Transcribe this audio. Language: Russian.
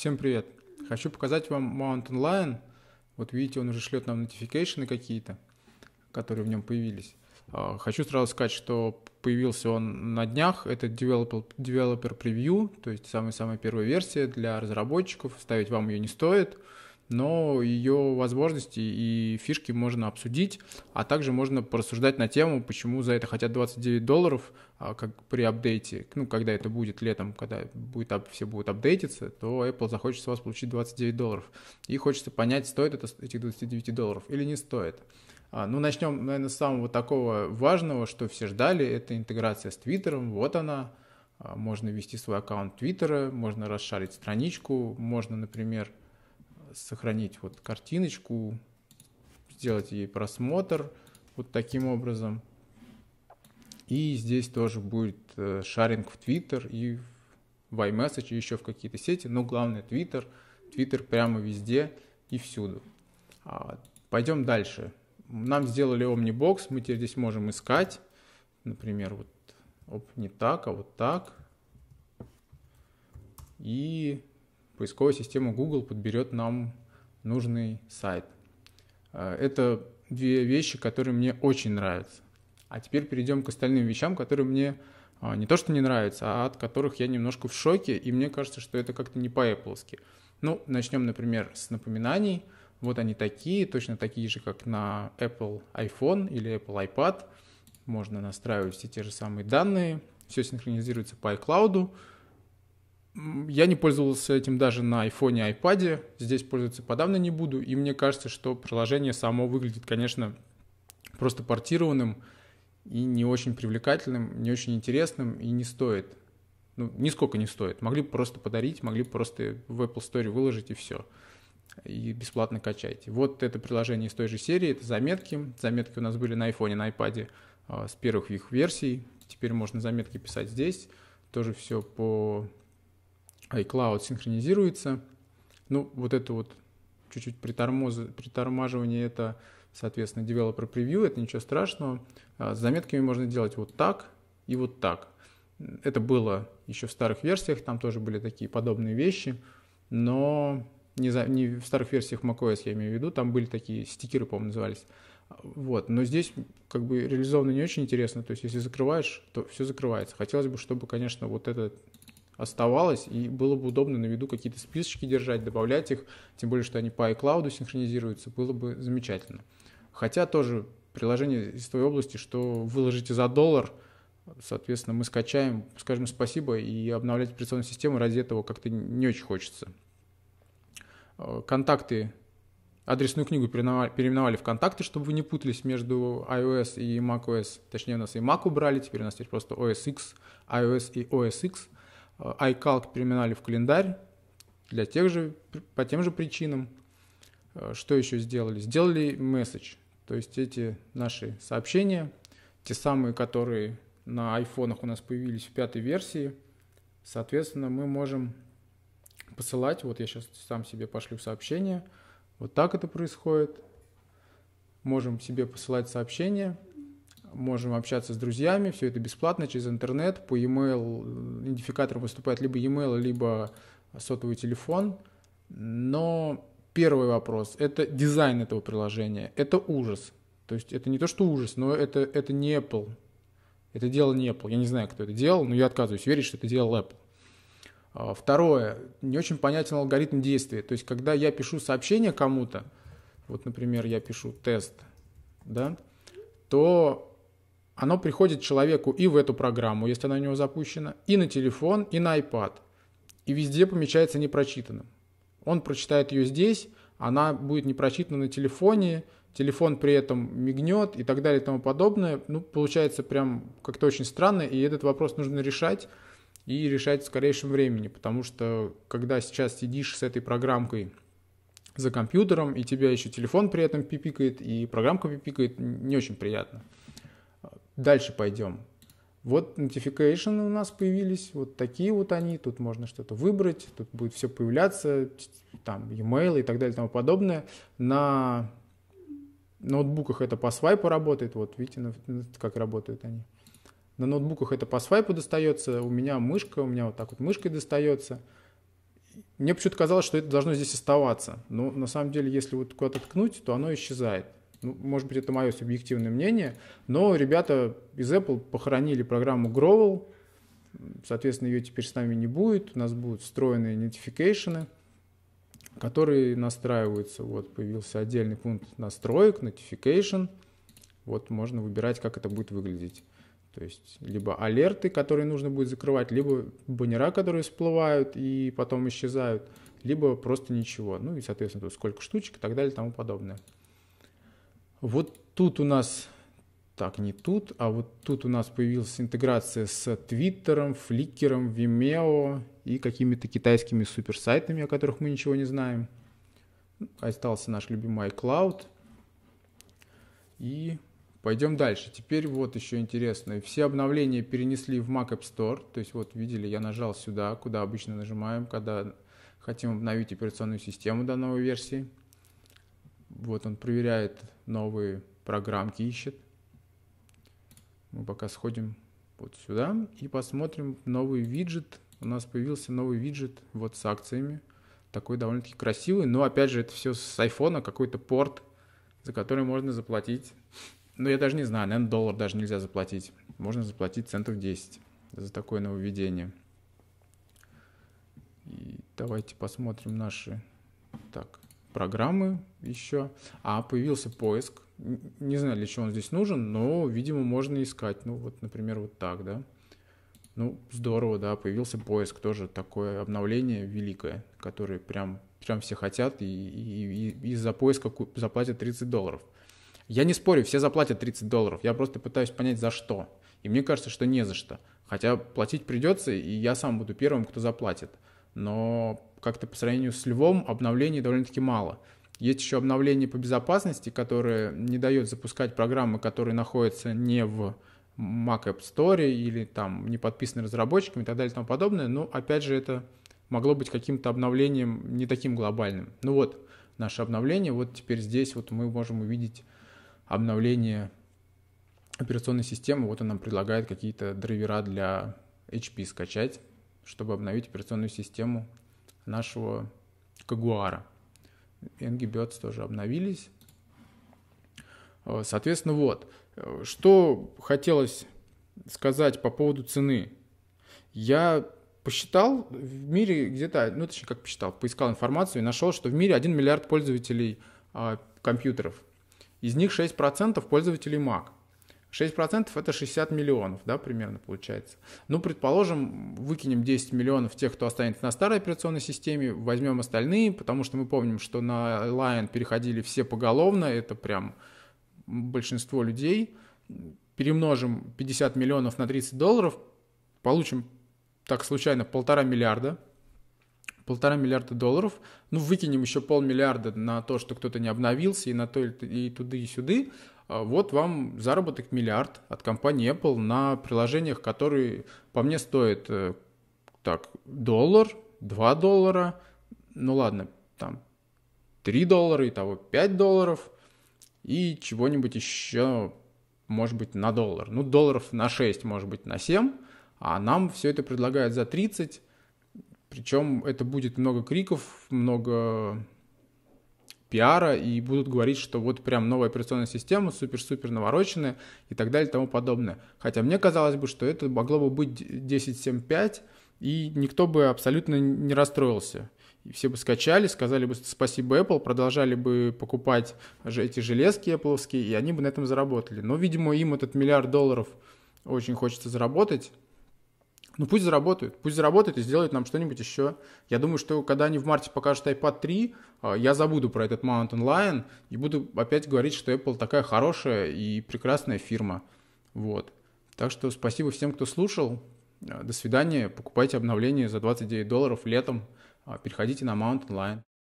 Всем привет! Хочу показать вам Mountain Lion. Вот видите, он уже шлет нам нотификейшены какие-то, которые в нем появились. А, хочу сразу сказать, что появился он на днях. Это developer, developer preview, то есть самая-самая первая версия для разработчиков. Ставить вам ее не стоит но ее возможности и фишки можно обсудить, а также можно порассуждать на тему, почему за это хотят 29 долларов, а, как при апдейте, ну, когда это будет летом, когда будет, все будут апдейтиться, то Apple захочет с вас получить 29 долларов. И хочется понять, стоит это этих 29 долларов или не стоит. А, ну, начнем, наверное, с самого такого важного, что все ждали, это интеграция с Твиттером, вот она. А, можно ввести свой аккаунт Твиттера, можно расшарить страничку, можно, например, сохранить вот картиночку, сделать ей просмотр вот таким образом. И здесь тоже будет э, шаринг в Twitter и в iMessage, и еще в какие-то сети, но главное Twitter. Twitter прямо везде и всюду. А, Пойдем дальше. Нам сделали Omnibox, мы теперь здесь можем искать. Например, вот оп, не так, а вот так. И поисковая система Google подберет нам нужный сайт. А, это две вещи, которые мне очень нравятся. А теперь перейдем к остальным вещам, которые мне а, не то что не нравятся, а от которых я немножко в шоке, и мне кажется, что это как-то не по-эпплски. Ну, начнем, например, с напоминаний. Вот они такие, точно такие же, как на Apple iPhone или Apple iPad. Можно настраивать все те же самые данные, все синхронизируется по iCloud, я не пользовался этим даже на iPhone и iPad. Здесь пользоваться подавно не буду. И мне кажется, что приложение само выглядит, конечно, просто портированным и не очень привлекательным, не очень интересным и не стоит. Ну, нисколько не стоит. Могли бы просто подарить, могли бы просто в Apple Store выложить и все. И бесплатно качайте. Вот это приложение из той же серии, это заметки. Заметки у нас были на iPhone, на iPad а, с первых их версий. Теперь можно заметки писать здесь. Тоже все по iCloud синхронизируется. Ну, вот это вот чуть-чуть притормоз... притормаживание, это, соответственно, developer preview, это ничего страшного. А с заметками можно делать вот так и вот так. Это было еще в старых версиях, там тоже были такие подобные вещи, но не, за, не в старых версиях macOS, я имею в виду, там были такие стикеры, по-моему, назывались. Вот, но здесь как бы реализовано не очень интересно, то есть если закрываешь, то все закрывается. Хотелось бы, чтобы, конечно, вот этот оставалось, и было бы удобно на виду какие-то списочки держать, добавлять их, тем более, что они по iCloud синхронизируются, было бы замечательно. Хотя тоже приложение из твоей области, что выложите за доллар, соответственно, мы скачаем, скажем спасибо, и обновлять операционную систему ради этого как-то не очень хочется. Э, контакты адресную книгу переименовали в контакты, чтобы вы не путались между iOS и macOS. Точнее, у нас и Mac убрали, теперь у нас теперь просто OS X, iOS и OS X. Э, iCalc переминали в календарь для тех же, по тем же причинам. Э, что еще сделали? Сделали месседж, то есть эти наши сообщения, те самые, которые на айфонах у нас появились в пятой версии, соответственно, мы можем посылать, вот я сейчас сам себе пошлю сообщение, вот так это происходит, можем себе посылать сообщение – можем общаться с друзьями, все это бесплатно через интернет, по e-mail идентификатором выступает либо e-mail, либо сотовый телефон. Но первый вопрос – это дизайн этого приложения. Это ужас. То есть это не то, что ужас, но это, это не Apple. Это дело не Apple. Я не знаю, кто это делал, но я отказываюсь верить, что это делал Apple. А, второе. Не очень понятен алгоритм действия. То есть, когда я пишу сообщение кому-то, вот, например, я пишу тест, да, то оно приходит человеку и в эту программу, если она у него запущена, и на телефон, и на iPad. И везде помечается непрочитанным. Он прочитает ее здесь, она будет не прочитана на телефоне, телефон при этом мигнет и так далее и тому подобное. Ну, получается прям как-то очень странно, и этот вопрос нужно решать, и решать в скорейшем времени, потому что когда сейчас сидишь с этой программкой за компьютером, и тебя еще телефон при этом пипикает, и программка пипикает, не очень приятно. Дальше пойдем. Вот notification у нас появились, вот такие вот они, тут можно что-то выбрать, тут будет все появляться, там e-mail и так далее и тому подобное. На ноутбуках это по свайпу работает, вот видите, как работают они. На ноутбуках это по свайпу достается, у меня мышка, у меня вот так вот мышкой достается. Мне почему-то казалось, что это должно здесь оставаться, но на самом деле, если вот куда-то ткнуть, то оно исчезает ну, может быть, это мое субъективное мнение, но ребята из Apple похоронили программу Growl, соответственно, ее теперь с нами не будет, у нас будут встроенные нотификейшены, которые настраиваются. Вот появился отдельный пункт настроек, notification. Вот можно выбирать, как это будет выглядеть. То есть либо алерты, которые нужно будет закрывать, либо баннера, которые всплывают и потом исчезают, либо просто ничего. Ну и, соответственно, тут сколько штучек и так далее и тому подобное. Вот тут у нас, так, не тут, а вот тут у нас появилась интеграция с Твиттером, Фликером, Vimeo и какими-то китайскими суперсайтами, о которых мы ничего не знаем. Остался наш любимый iCloud. И пойдем дальше. Теперь вот еще интересно. Все обновления перенесли в Mac App Store. То есть вот видели, я нажал сюда, куда обычно нажимаем, когда хотим обновить операционную систему до новой версии. Вот он проверяет новые программки, ищет. Мы пока сходим вот сюда и посмотрим новый виджет. У нас появился новый виджет вот с акциями. Такой довольно-таки красивый, но опять же это все с айфона, какой-то порт, за который можно заплатить. Ну, я даже не знаю, наверное, доллар даже нельзя заплатить. Можно заплатить центов 10 за такое нововведение. И давайте посмотрим наши... Так, программы еще, а появился поиск. Не знаю, для чего он здесь нужен, но, видимо, можно искать. Ну, вот, например, вот так, да. Ну, здорово, да, появился поиск, тоже такое обновление великое, которое прям, прям все хотят и, и, и, и за поиска заплатят 30 долларов. Я не спорю, все заплатят 30 долларов, я просто пытаюсь понять, за что. И мне кажется, что не за что. Хотя платить придется, и я сам буду первым, кто заплатит но как-то по сравнению с Львом обновлений довольно-таки мало. Есть еще обновление по безопасности, которое не дает запускать программы, которые находятся не в Mac App Store или там не подписаны разработчиками и так далее и тому подобное. Но опять же, это могло быть каким-то обновлением не таким глобальным. Ну вот, наше обновление. Вот теперь здесь вот мы можем увидеть обновление операционной системы. Вот он нам предлагает какие-то драйвера для HP скачать чтобы обновить операционную систему нашего Кагуара. NGBirds тоже обновились. Э, соответственно, вот, э, что хотелось сказать по поводу цены. Я посчитал в мире где-то, ну точнее как посчитал, поискал информацию и нашел, что в мире 1 миллиард пользователей а, компьютеров. Из них 6% пользователей Mac. 6% это 60 миллионов, да, примерно получается. Ну, предположим, выкинем 10 миллионов тех, кто останется на старой операционной системе, возьмем остальные, потому что мы помним, что на Lion переходили все поголовно, это прям большинство людей. Перемножим 50 миллионов на 30 долларов, получим так случайно полтора миллиарда, полтора миллиарда долларов, ну, выкинем еще полмиллиарда на то, что кто-то не обновился, и на то, и туды, и сюды, а вот вам заработок миллиард от компании Apple на приложениях, которые по мне стоят э, так, доллар, 2 доллара, ну ладно, там 3 доллара, и того 5 долларов, и чего-нибудь еще, может быть, на доллар. Ну, долларов на 6, может быть, на 7, а нам все это предлагают за 30, причем это будет много криков, много пиара и будут говорить, что вот прям новая операционная система, супер-супер навороченная и так далее и тому подобное. Хотя мне казалось бы, что это могло бы быть 10.7.5, и никто бы абсолютно не расстроился. И все бы скачали, сказали бы спасибо Apple, продолжали бы покупать эти железки Apple, и они бы на этом заработали. Но, видимо, им этот миллиард долларов очень хочется заработать, ну пусть заработают, пусть заработают и сделают нам что-нибудь еще. Я думаю, что когда они в марте покажут iPad 3, а, я забуду про этот Mountain Lion и буду опять говорить, что Apple такая хорошая и прекрасная фирма. Вот. Так что спасибо всем, кто слушал. До свидания. Покупайте обновление за 29 долларов летом. А, переходите на Mountain Lion.